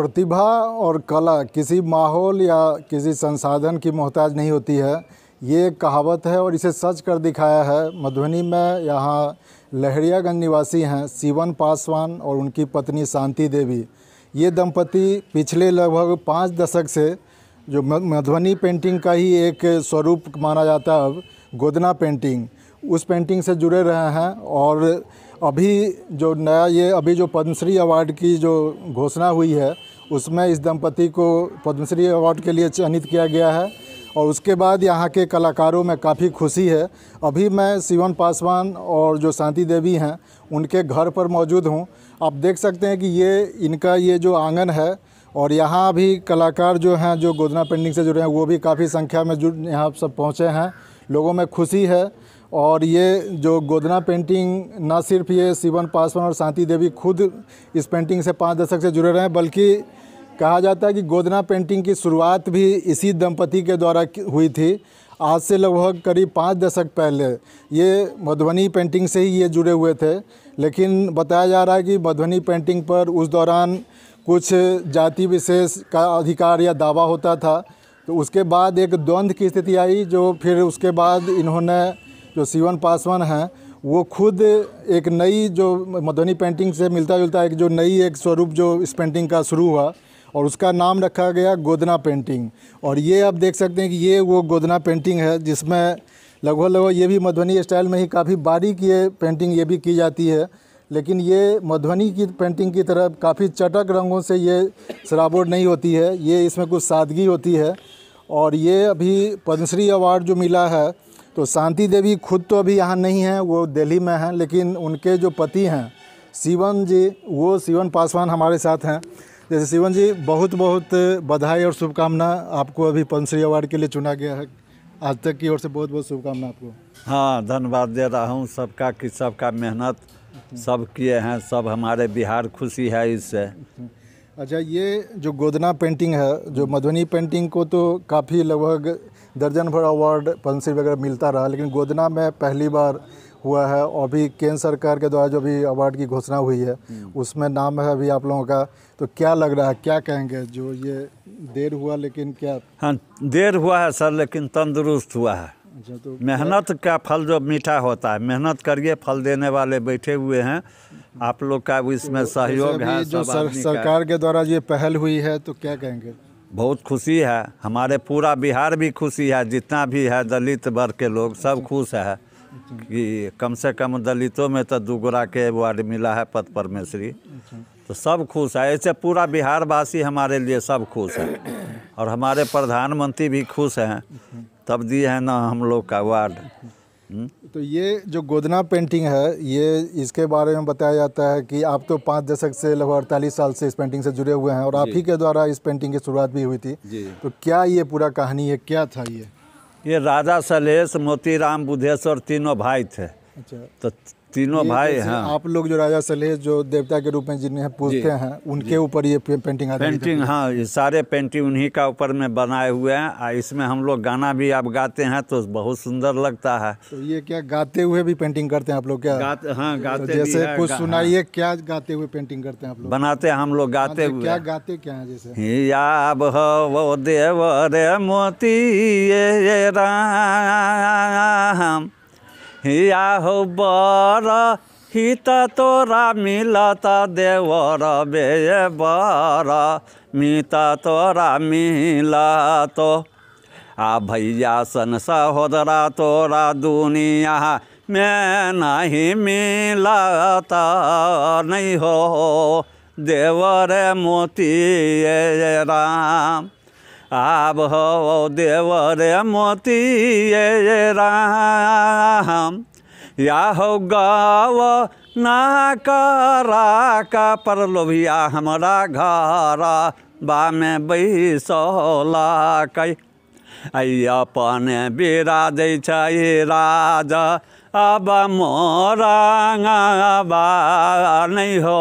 प्रतिभा और कला किसी माहौल या किसी संसाधन की मोहताज नहीं होती है ये एक कहावत है और इसे सच कर दिखाया है मधुबनी में यहाँ लहरियागंज निवासी हैं सीवन पासवान और उनकी पत्नी शांति देवी ये दंपति पिछले लगभग पाँच दशक से जो मधुबनी पेंटिंग का ही एक स्वरूप माना जाता है अब गोदना पेंटिंग उस पेंटिंग से जुड़े रहे हैं और अभी जो नया ये अभी जो पद्मश्री अवार्ड की जो घोषणा हुई है उसमें इस दंपति को पद्मश्री अवार्ड के लिए चयनित किया गया है और उसके बाद यहाँ के कलाकारों में काफ़ी खुशी है अभी मैं शिवन पासवान और जो शांति देवी हैं उनके घर पर मौजूद हूँ आप देख सकते हैं कि ये इनका ये जो आंगन है और यहाँ भी कलाकार जो हैं जो गोदना पेंटिंग से जुड़े हैं वो भी काफ़ी संख्या में जुड़ यहाँ सब पहुँचे हैं लोगों में खुशी है और ये जो गोदना पेंटिंग ना सिर्फ ये शिवन पासवान और शांति देवी खुद इस पेंटिंग से पाँच दशक से जुड़े रहे हैं बल्कि कहा जाता है कि गोदना पेंटिंग की शुरुआत भी इसी दंपति के द्वारा हुई थी आज से लगभग करीब पाँच दशक पहले ये मधुबनी पेंटिंग से ही ये जुड़े हुए थे लेकिन बताया जा रहा है कि मधुबनी पेंटिंग पर उस दौरान कुछ जाति विशेष का अधिकार या दावा होता था तो उसके बाद एक द्वंद्व की स्थिति आई जो फिर उसके बाद इन्होंने जो सीवन पासवान हैं वो खुद एक नई जो मधुबनी पेंटिंग से मिलता जुलता एक जो नई एक स्वरूप जो इस पेंटिंग का शुरू हुआ और उसका नाम रखा गया गोदना पेंटिंग और ये आप देख सकते हैं कि ये वो गोदना पेंटिंग है जिसमें लगभग लगभग ये भी मधुबनी स्टाइल में ही काफ़ी बारीक ये पेंटिंग ये भी की जाती है लेकिन ये मधुबनी की पेंटिंग की तरह काफ़ी चटक रंगों से ये शराबोर नहीं होती है ये इसमें कुछ सादगी होती है और ये अभी पद्मश्री अवार्ड जो मिला है तो शांति देवी खुद तो अभी यहाँ नहीं है वो दिल्ली में हैं लेकिन उनके जो पति हैं शिवन जी वो शिवन पासवान हमारे साथ हैं जैसे शिवन जी बहुत बहुत बधाई और शुभकामना आपको अभी पंचश्री अवार्ड के लिए चुना गया है आज तक की ओर से बहुत बहुत शुभकामना आपको हाँ धन्यवाद दे रहा हूँ सबका कि सबका मेहनत सब किए हैं सब हमारे बिहार खुशी है इससे अच्छा ये जो गोदना पेंटिंग है जो मधुबनी पेंटिंग को तो काफ़ी लगभग दर्जन भर अवार्ड पंसी वगैरह मिलता रहा लेकिन गोदना में पहली बार हुआ है और भी केंद्र सरकार के द्वारा जो भी अवार्ड की घोषणा हुई है हम्म। उसमें नाम है अभी आप लोगों का तो क्या लग रहा है क्या कहेंगे जो ये देर हुआ लेकिन क्या हाँ देर हुआ है सर लेकिन तंदुरुस्त हुआ है अच्छा, तो मेहनत का फल जो मीठा होता है मेहनत करिए फल देने वाले बैठे हुए हैं आप लोग का इसमें तो सहयोग है जो सर, सरकार के द्वारा ये पहल हुई है तो क्या कहेंगे बहुत खुशी है हमारे पूरा बिहार भी खुशी है जितना भी है दलित वर्ग के लोग सब खुश है कि कम से कम दलितों में तो दुगुरा के वार्ड मिला है पद परमेश्वरी अच्छा। तो सब खुश है ऐसे पूरा बिहार वासी हमारे लिए सब खुश है और हमारे प्रधानमंत्री भी खुश हैं अच्छा। तब दिए हैं ना हम लोग का वार्ड हम्म। तो ये जो गोदना पेंटिंग है ये इसके बारे में बताया जाता है कि आप तो पाँच दशक से लगभग अड़तालीस साल से इस पेंटिंग से जुड़े हुए हैं और आप ही के द्वारा इस पेंटिंग की शुरुआत भी हुई थी तो क्या ये पूरा कहानी है क्या था ये ये राजा सलेश मोतीराम बुधेश्वर तीनों भाई थे अच्छा तो तीनों भाई हाँ आप लोग जो राजा सलेह जो देवता के रूप में जिन्हें पूजते हैं उनके ऊपर ये पेंटिंग पेंटिंग हाँ ये सारे पेंटिंग उन्हीं का ऊपर में बनाए हुए हैं और इसमें हम लोग गाना भी आप गाते हैं तो बहुत सुंदर लगता है तो ये क्या गाते हुए भी पेंटिंग करते हैं आप लोग क्या गात, हाँ तो गाते तो जैसे कुछ सुनाइए हाँ। क्या गाते हुए पेंटिंग करते हैं आप लोग बनाते हैं हम लोग गाते हाँ हुए क्या गाते क्या है जैसे याब देव रे मोती राम हिया हो बर हित तोरा मिलता देवर बे बर मित तोरा मिलतो आ भैया सन सहोदरा तोरा दुनिया में नहीं मिलता नहीं हो देवर मोती राम आब हो देवर मोती राम या हो गाव ना करा का लोभिया हमारा घरा बा में बैसौला कई अपन बेरा दै छै राज अब मोरांगाबा नहीं हो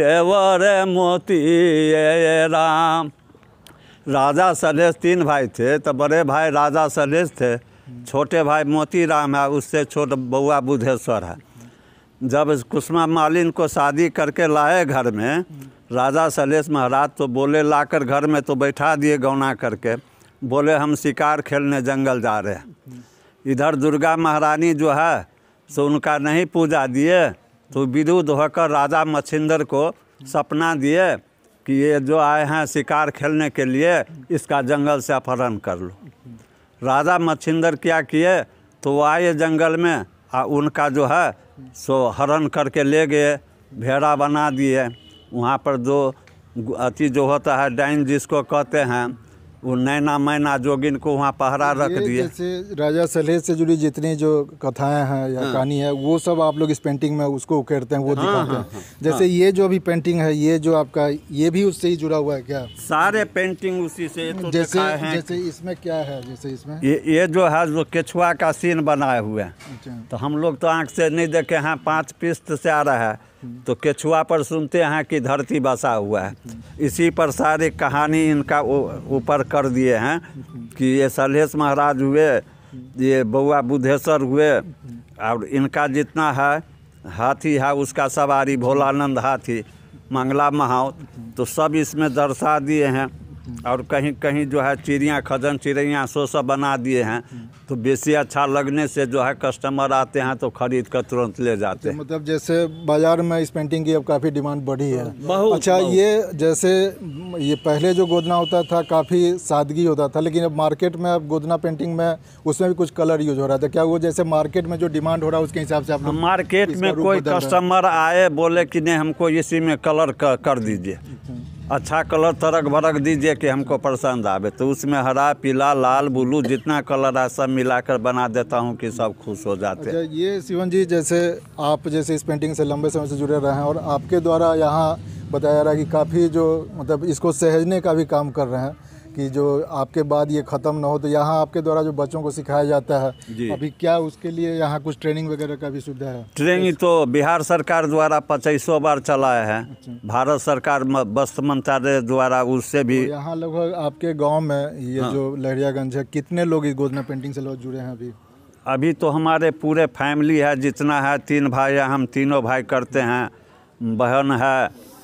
देवर मोती राम राजा सलेश तीन भाई थे तो बड़े भाई राजा सलेश थे छोटे भाई मोती राम है उससे छोट बउआ बुधेश्वर है जब कुसमा मालिन को शादी करके लाए घर में राजा सलेश महाराज तो बोले लाकर घर में तो बैठा दिए गौना करके बोले हम शिकार खेलने जंगल जा रहे हैं इधर दुर्गा महारानी जो है सो उनका नहीं पूजा दिए तो विदुद होकर राजा मच्छिंदर को सपना दिए कि ये जो आए हैं शिकार खेलने के लिए इसका जंगल से अपहरण कर लो राजा मच्छिंदर क्या किए तो वो आए जंगल में आ उनका जो है सो हरण करके ले गए भेड़ा बना दिए वहाँ पर जो अति जो होता है डाइन जिसको कहते हैं वो नैना मैना जोगिन को वहाँ पहरा रख दिए जैसे राजा सलहे से जुड़ी जितनी जो कथाएं हैं या हाँ। कहानी है वो सब आप लोग इस पेंटिंग में उसको उकेरते हैं वो हाँ, दिखाते हाँ, हैं हाँ, हाँ। जैसे हाँ। ये जो अभी पेंटिंग है ये जो आपका ये भी उससे ही जुड़ा हुआ है क्या सारे पेंटिंग उसी से तो जैसे जैसे इसमें क्या है जैसे इसमें ये ये जो है जो केछुआ का सीन बनाए हुए हैं अच्छा। तो हम लोग तो आँख से नहीं देखे हैं पाँच पिस्त से आ रहा है तो केचुआ पर सुनते हैं कि धरती बसा हुआ है इसी पर सारी कहानी इनका ऊपर कर दिए हैं कि ये सलहेश महाराज हुए ये बउआ बुद्धेश्वर हुए और इनका जितना है हाथी है उसका सवारी भोलानंद हाथी मंगला महाव तो सब इसमें दर्शा दिए हैं और कहीं कहीं जो है चिड़िया खजन चिड़िया सो सब बना दिए हैं तो बेसी अच्छा लगने से जो है कस्टमर आते हैं तो खरीद कर तुरंत ले जाते तो हैं मतलब जैसे बाजार में इस पेंटिंग की अब काफ़ी डिमांड बढ़ी है हाँ, बहुत, अच्छा बहुत। ये जैसे ये पहले जो गोदना होता था काफ़ी सादगी होता था लेकिन अब मार्केट में अब गोदना पेंटिंग में उसमें भी कुछ कलर यूज हो रहा था तो क्या वो जैसे मार्केट में जो डिमांड हो रहा है उसके हिसाब से आप मार्केट में कोई कस्टमर आए बोले कि नहीं हमको इसी में कलर कर दीजिए अच्छा। अच्छा कलर तरक भरक दीजिए कि हमको पसंद आवे तो उसमें हरा पीला लाल ब्लू जितना कलर है सब मिलाकर बना देता हूँ कि सब खुश हो जाते हैं अच्छा, ये शिवन जी जैसे आप जैसे इस पेंटिंग से लंबे समय से जुड़े रहे हैं और आपके द्वारा यहाँ बताया जा रहा है कि काफ़ी जो मतलब इसको सहेजने का भी काम कर रहे हैं कि जो आपके बाद ये ख़त्म ना हो तो यहाँ आपके द्वारा जो बच्चों को सिखाया जाता है अभी क्या उसके लिए यहाँ कुछ ट्रेनिंग वगैरह का भी सुविधा है ट्रेनिंग तो बिहार सरकार द्वारा पचीसों बार चलाया है अच्छा। भारत सरकार वस्त्र मंत्रालय द्वारा उससे भी तो यहाँ लगभग आपके गाँव में ये हाँ। जो लहरियागंज है कितने लोग इस गोदना पेंटिंग से जुड़े हैं अभी अभी तो हमारे पूरे फैमिली है जितना है तीन भाई है हम तीनों भाई करते हैं बहन है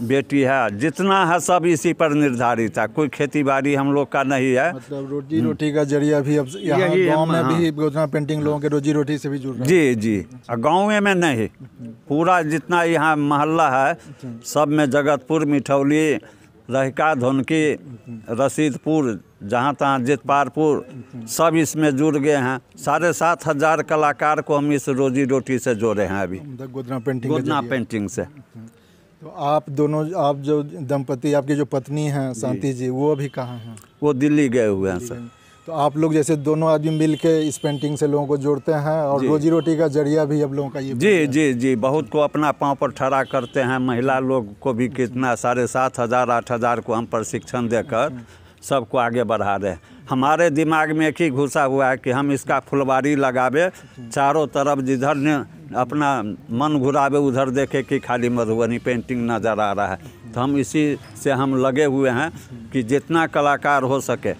बेटी है जितना है सब इसी पर निर्धारित है कोई खेती बाड़ी हम लोग का नहीं है मतलब रोजी रोटी का जरिया भी अब गांव में भी गोधना पेंटिंग लोगों के रोजी रोटी से भी जुड़ रहा जी जी गाँव में नहीं पूरा जितना यहाँ मोहल्ला है सब में जगतपुर मिठौली रहिका धोनकी रसीदपुर जहाँ तहाँ जितपारपुर सब इसमें जुड़ गए हैं साढ़े सात हज़ार कलाकार को हम इस रोजी रोटी से जोड़े हैं अभी तो गोदना पेंटिंग गोदना पेंटिंग से तो आप दोनों आप जो दंपति आपकी जो पत्नी हैं शांति जी वो अभी कहाँ हैं वो दिल्ली गए हुए हैं सर तो आप लोग जैसे दोनों आदमी मिल के इस पेंटिंग से लोगों को जोड़ते हैं और रोजी रोटी का जरिया भी अब लोगों का ये जी जी जी बहुत को अपना पाँव पर ठड़ा करते हैं महिला लोग को भी कितना साढ़े सात हज़ार आठ हज़ार को हम प्रशिक्षण देकर सबको आगे बढ़ा रहे हमारे दिमाग में एक ही घुसा हुआ है कि हम इसका फुलवारी लगावे चारों तरफ जिधर अपना मन घुरावे उधर देखे कि खाली मधुबनी पेंटिंग नज़र आ रहा है तो हम इसी से हम लगे हुए हैं कि जितना कलाकार हो सके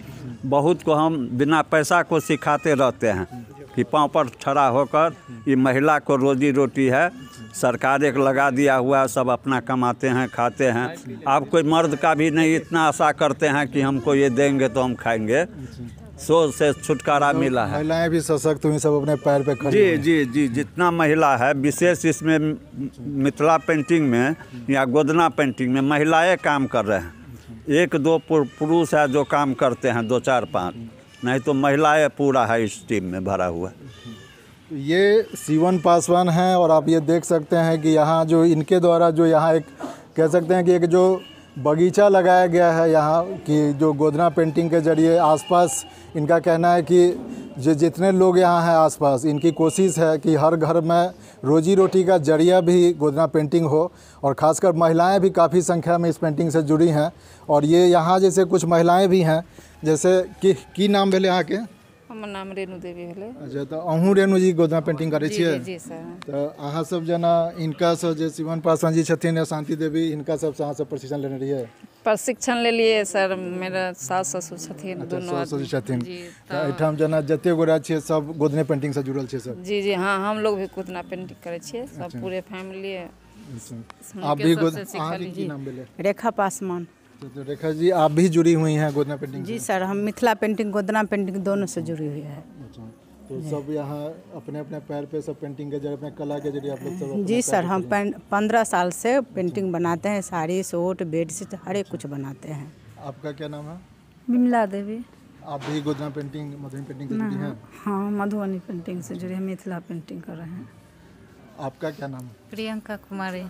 बहुत को हम बिना पैसा को सिखाते रहते हैं कि पाँव पर खड़ा होकर ये महिला को रोजी रोटी है सरकार एक लगा दिया हुआ है सब अपना कमाते हैं खाते हैं आप कोई मर्द का भी नहीं इतना आशा करते हैं कि हमको ये देंगे तो हम खाएंगे शोध से छुटकारा तो मिला है महिलाएं भी सशक्त हुई सब अपने पैर पे खड़ी जी जी जी जितना महिला है विशेष इसमें मिथिला पेंटिंग में या गोदना पेंटिंग में महिलाएं काम कर रहे हैं एक दो पुरुष है जो काम करते हैं दो चार पाँच नहीं तो महिलाएं पूरा है इस टीम में भरा हुआ ये सीवन पासवान हैं और आप ये देख सकते हैं कि यहाँ जो इनके द्वारा जो यहाँ एक कह सकते हैं कि एक जो बगीचा लगाया गया है यहाँ कि जो गोदना पेंटिंग के जरिए आसपास इनका कहना है कि जो जितने लोग यहाँ हैं आसपास इनकी कोशिश है कि हर घर में रोजी रोटी का जरिया भी गोदना पेंटिंग हो और ख़ासकर महिलाएं भी काफ़ी संख्या में इस पेंटिंग से जुड़ी हैं और ये यहाँ जैसे कुछ महिलाएं भी हैं जैसे कि की नाम भले यहाँ के हमर नाम रेणु देवी भेलै अच्छा तो अहू अहूँ जी गोदना पेंटिंग करे छियै जी जी सर तो आहा सब जना इनका हिनकासँ जे शिवन पासवान जी छथिन शांति देवी हिनका सबसँ अहाँ सब प्रशिक्षण लेने रहिए प्रशिक्षण ले लिए सर मेरा सास ससुर छथिन अच्छा, दोनों सास ससुर छथिन तो एठाम जना जते गोरा छियै सब गोदने से जुड़ल छियै सर जी जी हां हम लोग भी गोदना पेंटिंग करे छियै सब अच्छा। पूरे फैमिली अच्छा। आप भी गोदना की नाम भेलै रेखा पासवान तो, तो, रेखा जी आप भी जुड़ी हुई हैं गोदना पेंटिंग जी सर हम मिथिला पेंटिंग गोदना पेंटिंग दोनों से जुड़ी हुई है अच्छा, तो सब यहाँ अपने अपने पैर पे सब पेंटिंग के जरिए अपने कला के जरिए आप लोग सब जी सर हम पंद्रह साल से पेंटिंग अच्छा। बनाते हैं साड़ी सूट बेडशीट हर एक कुछ बनाते हैं आपका क्या नाम है बिमला देवी आप भी गोदना पेंटिंग मधुबनी पेंटिंग हाँ, हाँ, से जुड़ी हैं हाँ मधुबनी पेंटिंग से जुड़ी हम मिथिला पेंटिंग कर रहे हैं आपका क्या नाम है प्रियंका कुमारी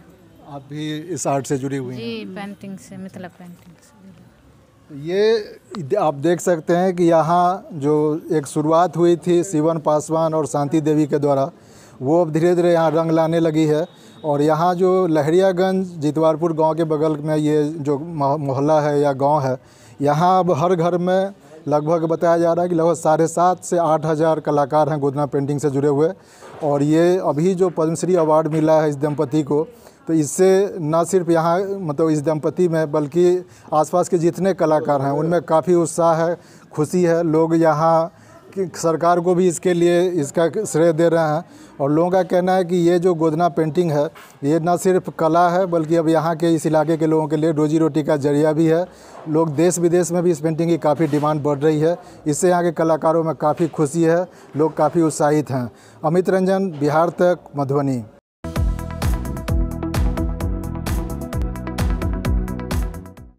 आप भी इस आर्ट से जुड़ी हुई हैं जी पेंटिंग से मिथिला पेंटिंग ये आप देख सकते हैं कि यहाँ जो एक शुरुआत हुई थी शिवन पासवान और शांति देवी के द्वारा वो अब धीरे धीरे यहाँ रंग लाने लगी है और यहाँ जो लहरियागंज जितवारपुर गांव के बगल में ये जो मोहल्ला है या गांव है यहाँ अब हर घर में लगभग बताया जा रहा है कि लगभग साढ़े सात से आठ हज़ार कलाकार हैं गोदना पेंटिंग से जुड़े हुए और ये अभी जो पद्मश्री अवार्ड मिला है इस दंपति को तो इससे ना सिर्फ यहाँ मतलब इस दंपति में बल्कि आसपास के जितने कलाकार हैं उनमें काफ़ी उत्साह है खुशी है लोग यहाँ सरकार को भी इसके लिए इसका श्रेय दे रहे हैं और लोगों का कहना है कि ये जो गोदना पेंटिंग है ये ना सिर्फ कला है बल्कि अब यहाँ के इस इलाके के लोगों के लिए रोजी रोटी का जरिया भी है लोग देश विदेश में भी इस पेंटिंग की काफ़ी डिमांड बढ़ रही है इससे यहाँ के कलाकारों में काफ़ी खुशी है लोग काफ़ी उत्साहित हैं अमित रंजन बिहार तक मधुबनी